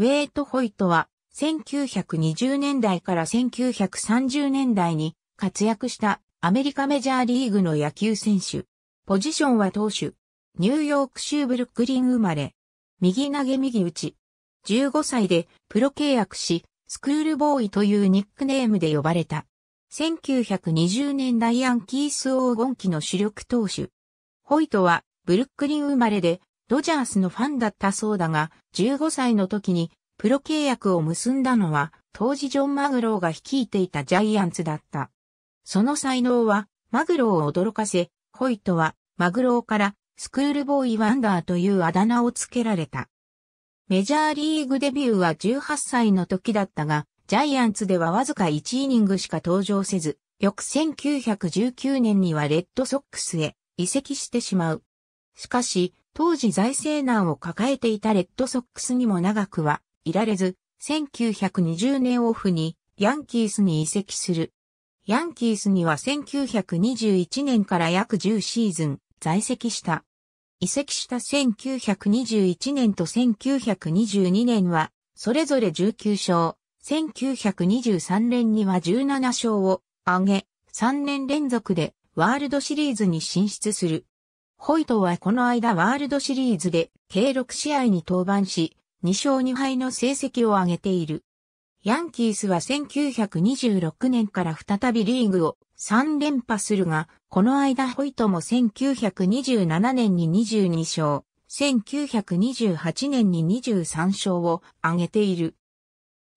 ウェイト・ホイトは、1920年代から1930年代に活躍したアメリカメジャーリーグの野球選手。ポジションは投手。ニューヨーク州ブルックリン生まれ。右投げ右打ち。15歳でプロ契約し、スクールボーイというニックネームで呼ばれた。1920年代ヤンキース黄金期の主力投手。ホイトはブルックリン生まれでドジャースのファンだったそうだが、15歳の時にプロ契約を結んだのは、当時ジョン・マグローが率いていたジャイアンツだった。その才能は、マグローを驚かせ、ホイトは、マグローから、スクールボーイ・ワンダーというあだ名を付けられた。メジャーリーグデビューは18歳の時だったが、ジャイアンツではわずか1イニングしか登場せず、翌1919年にはレッドソックスへ移籍してしまう。しかし、当時財政難を抱えていたレッドソックスにも長くはいられず、1920年オフにヤンキースに移籍する。ヤンキースには1921年から約10シーズン在籍した。移籍した1921年と1922年は、それぞれ19勝、1923年には17勝を挙げ、3年連続でワールドシリーズに進出する。ホイトはこの間ワールドシリーズで計6試合に登板し、2勝2敗の成績を上げている。ヤンキースは1926年から再びリーグを3連覇するが、この間ホイトも1927年に22勝、1928年に23勝を挙げている。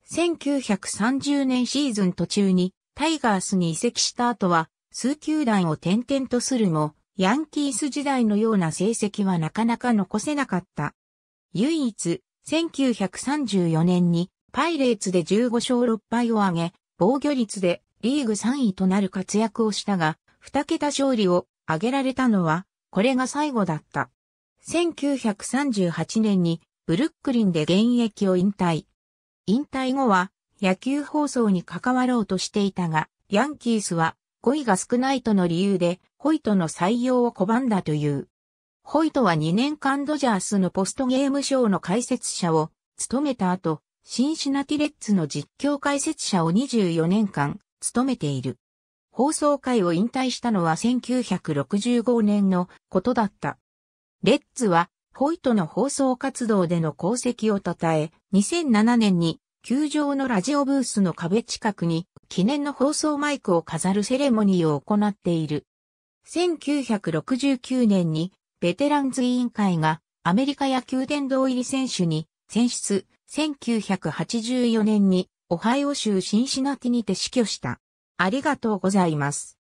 1930年シーズン途中にタイガースに移籍した後は数球団を転々とするも、ヤンキース時代のような成績はなかなか残せなかった。唯一、1934年にパイレーツで15勝6敗を挙げ、防御率でリーグ3位となる活躍をしたが、2桁勝利を挙げられたのは、これが最後だった。1938年にブルックリンで現役を引退。引退後は野球放送に関わろうとしていたが、ヤンキースは語彙が少ないとの理由で、ホイトの採用を拒んだという。ホイトは2年間ドジャースのポストゲームショーの解説者を務めた後、シンシナティレッツの実況解説者を24年間務めている。放送会を引退したのは1965年のことだった。レッツは、ホイトの放送活動での功績を称え、2007年に球場のラジオブースの壁近くに記念の放送マイクを飾るセレモニーを行っている。1969年にベテランズ委員会がアメリカ野球殿堂入り選手に選出、1984年にオハイオ州シンシナティにて死去した。ありがとうございます。